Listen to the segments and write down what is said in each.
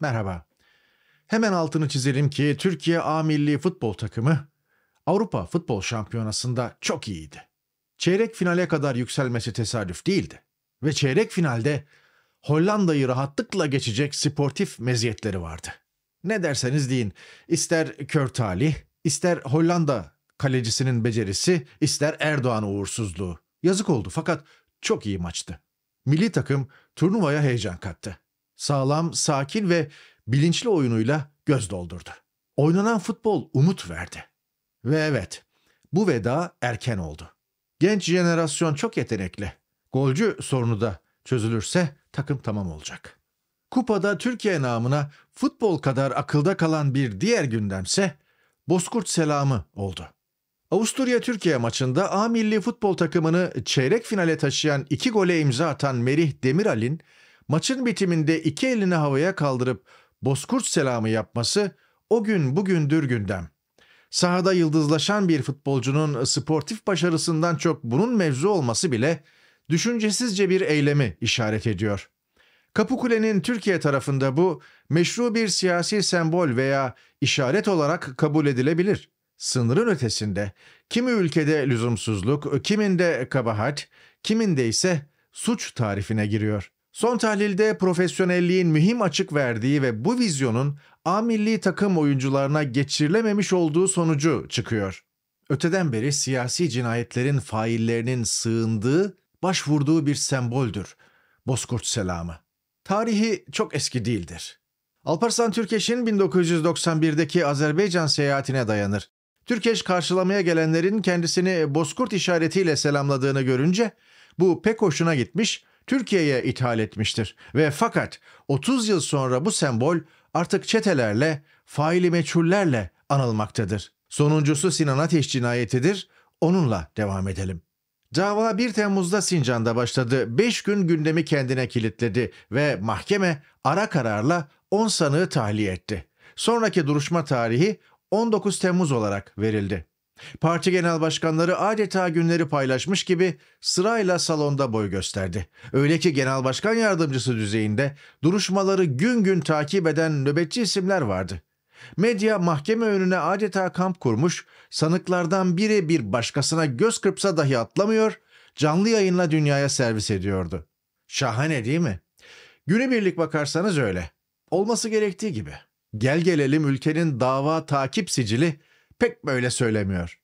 Merhaba. Hemen altını çizelim ki Türkiye A milli futbol takımı Avrupa Futbol Şampiyonası'nda çok iyiydi. Çeyrek finale kadar yükselmesi tesadüf değildi ve çeyrek finalde Hollanda'yı rahatlıkla geçecek sportif meziyetleri vardı. Ne derseniz deyin, ister kör talih, ister Hollanda kalecisinin becerisi, ister Erdoğan uğursuzluğu. Yazık oldu fakat çok iyi maçtı. Milli takım turnuvaya heyecan kattı. Sağlam, sakin ve bilinçli oyunuyla göz doldurdu. Oynanan futbol umut verdi. Ve evet, bu veda erken oldu. Genç jenerasyon çok yetenekli. Golcü sorunu da çözülürse takım tamam olacak. Kupada Türkiye namına futbol kadar akılda kalan bir diğer gündemse Bozkurt selamı oldu. Avusturya-Türkiye maçında A milli futbol takımını çeyrek finale taşıyan iki gole imza atan Merih Demiral'in maçın bitiminde iki elini havaya kaldırıp bozkurt selamı yapması o gün bugündür gündem. Sahada yıldızlaşan bir futbolcunun sportif başarısından çok bunun mevzu olması bile düşüncesizce bir eylemi işaret ediyor. Kapıkule'nin Türkiye tarafında bu meşru bir siyasi sembol veya işaret olarak kabul edilebilir. Sınırın ötesinde kimi ülkede lüzumsuzluk, kiminde kabahat, kiminde ise suç tarifine giriyor. Son tahlilde profesyonelliğin mühim açık verdiği ve bu vizyonun A milli takım oyuncularına geçirilememiş olduğu sonucu çıkıyor. Öteden beri siyasi cinayetlerin faillerinin sığındığı, başvurduğu bir semboldür Bozkurt selamı. Tarihi çok eski değildir. Alparslan Türkeş'in 1991'deki Azerbaycan seyahatine dayanır. Türkeş karşılamaya gelenlerin kendisini Bozkurt işaretiyle selamladığını görünce bu pek hoşuna gitmiş Türkiye'ye ithal etmiştir ve fakat 30 yıl sonra bu sembol artık çetelerle, faili meçhullerle anılmaktadır. Sonuncusu Sinan Ateş cinayetidir, onunla devam edelim. Dava 1 Temmuz'da Sincan'da başladı. 5 gün gündemi kendine kilitledi ve mahkeme ara kararla 10 sanığı tahliye etti. Sonraki duruşma tarihi 19 Temmuz olarak verildi. Parti genel başkanları adeta günleri paylaşmış gibi sırayla salonda boy gösterdi. Öyle ki genel başkan yardımcısı düzeyinde duruşmaları gün gün takip eden nöbetçi isimler vardı. Medya mahkeme önüne adeta kamp kurmuş, sanıklardan biri bir başkasına göz kırpsa dahi atlamıyor, canlı yayınla dünyaya servis ediyordu. Şahane değil mi? Günübirlik bakarsanız öyle. Olması gerektiği gibi. Gel gelelim ülkenin dava takip sicili pek böyle söylemiyor.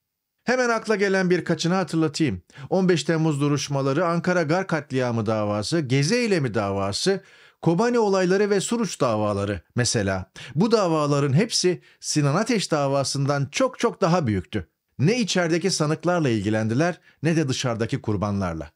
Hemen akla gelen birkaçını hatırlatayım. 15 Temmuz duruşmaları, Ankara Gar katliamı davası, Gezi eylemi davası, Kobani olayları ve Suruç davaları mesela. Bu davaların hepsi Sinan Ateş davasından çok çok daha büyüktü. Ne içerideki sanıklarla ilgilendiler ne de dışarıdaki kurbanlarla.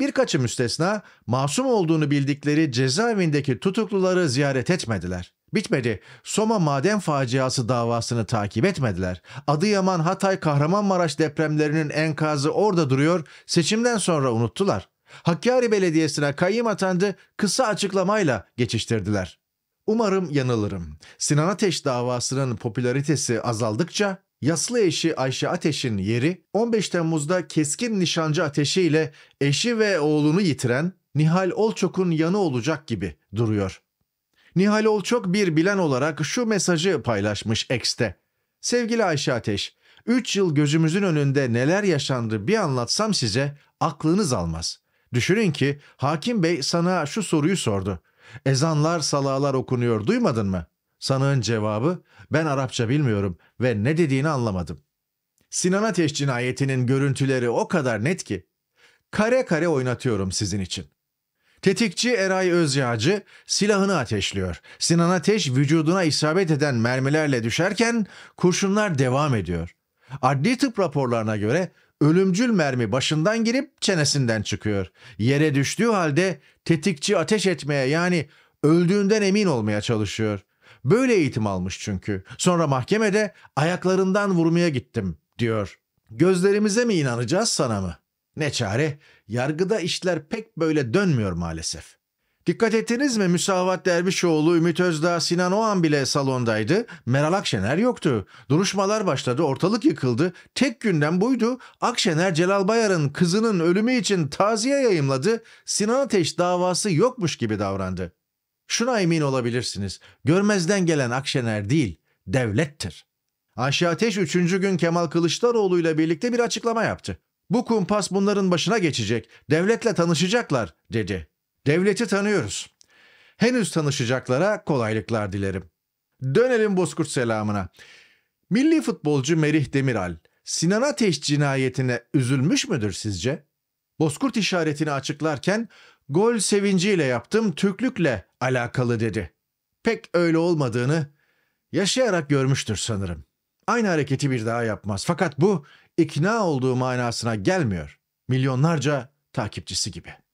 Birkaçı müstesna masum olduğunu bildikleri cezaevindeki tutukluları ziyaret etmediler. Bitmedi. Soma maden faciası davasını takip etmediler. Adıyaman, Hatay, Kahramanmaraş depremlerinin enkazı orada duruyor, seçimden sonra unuttular. Hakkari Belediyesi'ne kayyım atandı, kısa açıklamayla geçiştirdiler. Umarım yanılırım. Sinan Ateş davasının popülaritesi azaldıkça Yaslı eşi Ayşe Ateş'in yeri 15 Temmuz'da keskin nişancı ateşiyle eşi ve oğlunu yitiren Nihal Olçok'un yanı olacak gibi duruyor. Nihal Olçok bir bilen olarak şu mesajı paylaşmış X'te. Sevgili Ayşe Ateş, 3 yıl gözümüzün önünde neler yaşandı bir anlatsam size aklınız almaz. Düşünün ki hakim bey sana şu soruyu sordu. Ezanlar salalar okunuyor duymadın mı? Sanığın cevabı ben Arapça bilmiyorum ve ne dediğini anlamadım. Sinan Ateş cinayetinin görüntüleri o kadar net ki. Kare kare oynatıyorum sizin için. Tetikçi Eray Özyağcı silahını ateşliyor. Sinan Ateş vücuduna isabet eden mermilerle düşerken kurşunlar devam ediyor. Adli tıp raporlarına göre ölümcül mermi başından girip çenesinden çıkıyor. Yere düştüğü halde tetikçi ateş etmeye yani öldüğünden emin olmaya çalışıyor. Böyle eğitim almış çünkü. Sonra mahkemede ayaklarından vurmaya gittim diyor. Gözlerimize mi inanacağız sana mı? Ne çare, yargıda işler pek böyle dönmüyor maalesef. Dikkat ettiniz mi Müsavat Dervişoğlu, Ümit Özdağ, Sinan Oğan bile salondaydı. Meral Akşener yoktu. Duruşmalar başladı, ortalık yıkıldı. Tek günden buydu. Akşener Celal Bayar'ın kızının ölümü için taziye yayımladı. Sinan Ateş davası yokmuş gibi davrandı. Şuna emin olabilirsiniz. Görmezden gelen Akşener değil, devlettir. Ayşe Ateş üçüncü gün Kemal Kılıçdaroğlu ile birlikte bir açıklama yaptı. Bu kumpas bunların başına geçecek. Devletle tanışacaklar dedi. Devleti tanıyoruz. Henüz tanışacaklara kolaylıklar dilerim. Dönelim Bozkurt selamına. Milli futbolcu Merih Demiral, Sinan Ateş cinayetine üzülmüş müdür sizce? Bozkurt işaretini açıklarken gol sevinciyle yaptım Türklükle alakalı dedi. Pek öyle olmadığını yaşayarak görmüştür sanırım aynı hareketi bir daha yapmaz. Fakat bu ikna olduğu manasına gelmiyor. Milyonlarca takipçisi gibi.''